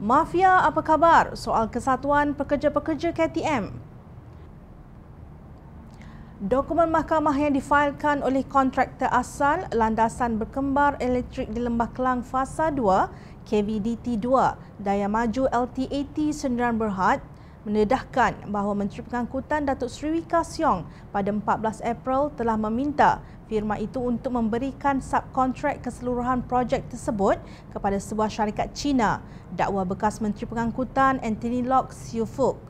Mafia apa khabar soal kesatuan pekerja-pekerja KTM? Dokumen mahkamah yang difailkan oleh kontraktor asal landasan berkembar elektrik di Lembah Kelang Fasa 2, KVDT 2, Daya Maju LTAT Sendirian Berhad mendedahkan bahawa Menteri Pengangkutan Datuk Sriwika Siong pada 14 April telah meminta firma itu untuk memberikan subkontrak keseluruhan projek tersebut kepada sebuah syarikat China, dakwa bekas Menteri Pengangkutan Anthony Locke Siu Fook.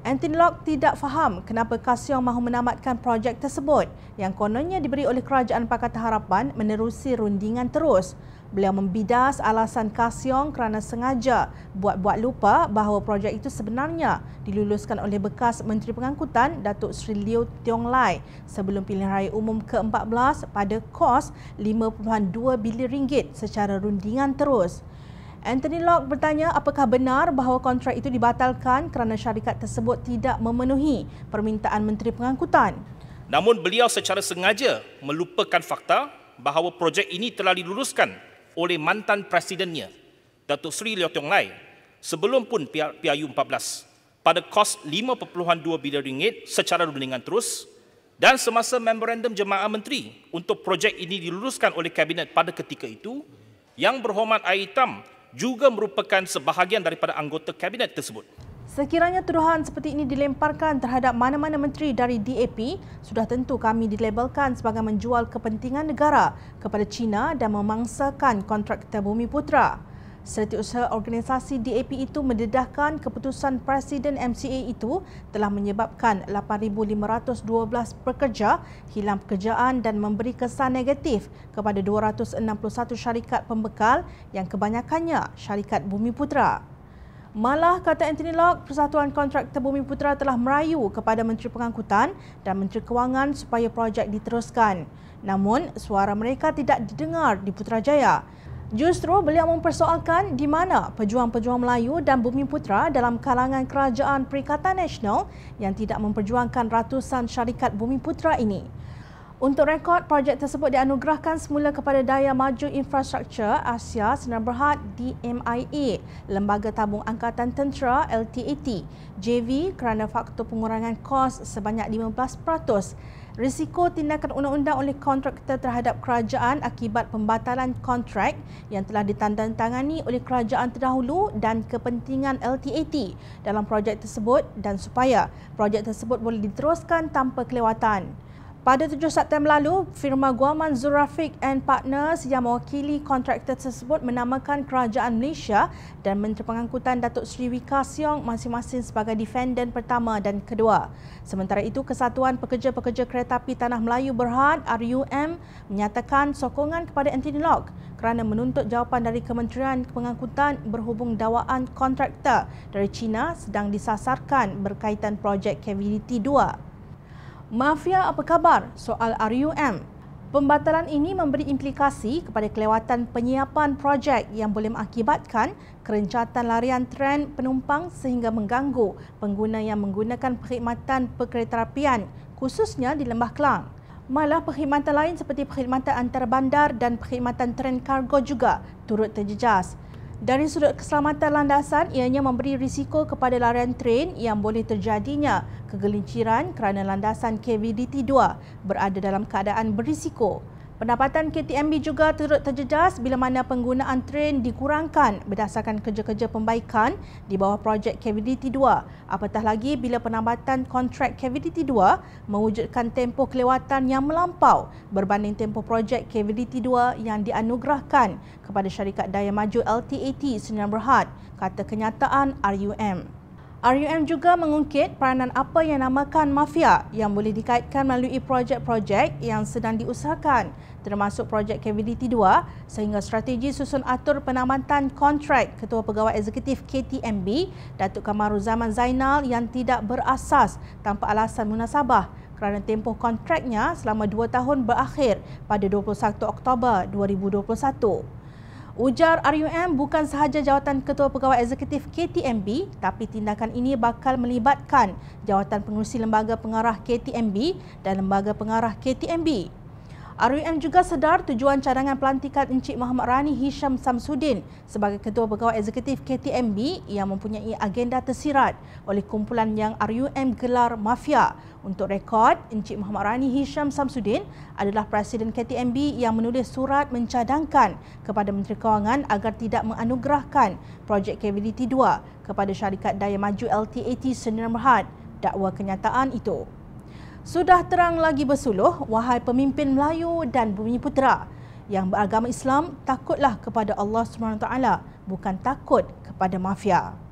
Anthony Locke tidak faham kenapa Casio mahu menamatkan projek tersebut yang kononnya diberi oleh Kerajaan Pakatan Harapan menerusi rundingan terus. Beliau membidas alasan Kasiong kerana sengaja buat-buat lupa bahawa projek itu sebenarnya diluluskan oleh bekas Menteri Pengangkutan Datuk Sri Liu Tiong Lai sebelum pilihan raya umum ke-14 pada kos RM5.2 bilion ringgit secara rundingan terus. Anthony Locke bertanya apakah benar bahawa kontrak itu dibatalkan kerana syarikat tersebut tidak memenuhi permintaan Menteri Pengangkutan. Namun beliau secara sengaja melupakan fakta bahawa projek ini telah diluluskan oleh mantan presidennya, Datuk Seri Leo Tiong Lai, sebelum pun PRU14 pada kos 5.2 bilion ringgit secara rundingan terus dan semasa memorandum jemaah menteri untuk projek ini diluluskan oleh kabinet pada ketika itu yang berhormat air hitam juga merupakan sebahagian daripada anggota kabinet tersebut. Sekiranya tuduhan seperti ini dilemparkan terhadap mana-mana menteri dari DAP, sudah tentu kami dilabelkan sebagai menjual kepentingan negara kepada China dan memangsakan kontraktor Bumi Putra. Setiausaha organisasi DAP itu mendedahkan keputusan Presiden MCA itu telah menyebabkan 8,512 pekerja hilang pekerjaan dan memberi kesan negatif kepada 261 syarikat pembekal yang kebanyakannya syarikat Bumi Putra. Malah kata Anthony Locke, Persatuan Kontraktor Bumi Putra telah merayu kepada Menteri Pengangkutan dan Menteri Kewangan supaya projek diteruskan. Namun, suara mereka tidak didengar di Putrajaya. Justru beliau mempersoalkan di mana pejuang-pejuang Melayu dan Bumi Putra dalam kalangan Kerajaan Perikatan Nasional yang tidak memperjuangkan ratusan syarikat Bumi Putra ini. Untuk rekod, projek tersebut dianugerahkan semula kepada Daya Maju Infrastruktur Asia Senar Berhad DMIA, Lembaga Tabung Angkatan Tentera LTAT, JV kerana faktor pengurangan kos sebanyak 15%. Risiko tindakan undang-undang oleh kontraktor terhadap kerajaan akibat pembatalan kontrak yang telah ditandatangani oleh kerajaan terdahulu dan kepentingan LTAT dalam projek tersebut dan supaya projek tersebut boleh diteruskan tanpa kelewatan. Pada 7 September lalu, firma Guaman Zurafik and Partners yang mewakili kontraktor tersebut menamakan Kerajaan Malaysia dan Menteri Pengangkutan Datuk Seri Wika Siong masing-masing sebagai defendan pertama dan kedua. Sementara itu, Kesatuan Pekerja-Pekerja Kereta Api Tanah Melayu Berhad RUM menyatakan sokongan kepada Anthony Lock kerana menuntut jawapan dari Kementerian Pengangkutan berhubung dawaan kontraktor dari China sedang disasarkan berkaitan projek KVDT 2. Mafia apa khabar soal RUM? Pembatalan ini memberi implikasi kepada kelewatan penyiapan projek yang boleh mengakibatkan kerencatan larian tren penumpang sehingga mengganggu pengguna yang menggunakan perkhidmatan perkeretaapian khususnya di Lembah Kelang. Malah perkhidmatan lain seperti perkhidmatan antarabandar dan perkhidmatan tren kargo juga turut terjejas. Dari sudut keselamatan landasan, ianya memberi risiko kepada larian tren yang boleh terjadinya kegelinciran kerana landasan KVDT2 berada dalam keadaan berisiko. Pendapatan KTMB juga turut terjejas bila mana penggunaan tren dikurangkan berdasarkan kerja-kerja pembaikan di bawah projek KVDT2. Apatah lagi bila penambatan kontrak KVDT2 mewujudkan tempoh kelewatan yang melampau berbanding tempoh projek KVDT2 yang dianugerahkan kepada syarikat daya maju LTAT Senyum Berhad, kata kenyataan RUM. RUM juga mengungkit peranan apa yang namakan mafia yang boleh dikaitkan melalui projek-projek yang sedang diusahakan termasuk projek KVDT2 sehingga strategi susun atur penamatan kontrak Ketua Pegawai Eksekutif KTMB Datuk Kamarul Zaman Zainal yang tidak berasas tanpa alasan munasabah kerana tempoh kontraknya selama 2 tahun berakhir pada 21 Oktober 2021. Ujar RUM bukan sahaja jawatan Ketua Pegawai Eksekutif KTMB tapi tindakan ini bakal melibatkan jawatan pengurusi Lembaga Pengarah KTMB dan Lembaga Pengarah KTMB. RUM juga sedar tujuan cadangan pelantikan Encik Muhammad Rani Hisham Samsudin sebagai ketua pegawai eksekutif KTMB yang mempunyai agenda tersirat oleh kumpulan yang RUM gelar mafia. Untuk rekod, Encik Muhammad Rani Hisham Samsudin adalah presiden KTMB yang menulis surat mencadangkan kepada Menteri Kewangan agar tidak menganugerahkan projek KVDT2 kepada syarikat Daya Maju LTAT Senior Merhad dakwa kenyataan itu. Sudah terang lagi bersuluh, wahai pemimpin Melayu dan bumi putera. Yang beragama Islam, takutlah kepada Allah SWT, bukan takut kepada mafia.